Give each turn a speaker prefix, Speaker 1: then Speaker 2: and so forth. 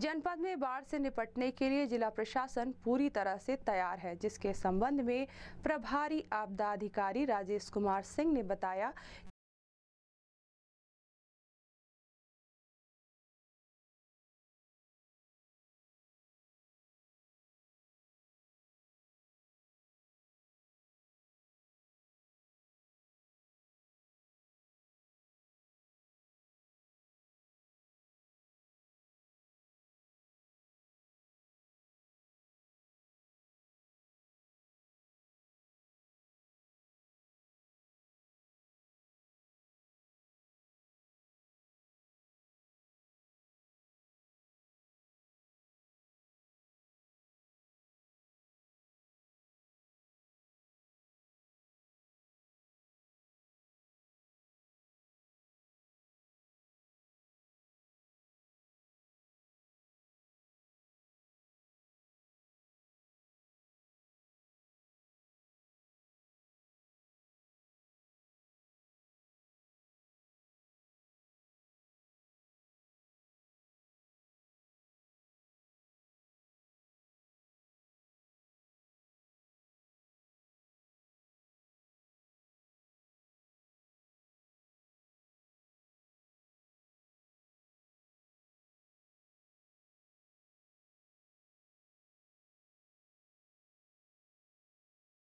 Speaker 1: जनपद में बाढ़ से निपटने के लिए जिला प्रशासन पूरी तरह से तैयार है जिसके संबंध में प्रभारी आपदा अधिकारी राजेश कुमार सिंह ने बताया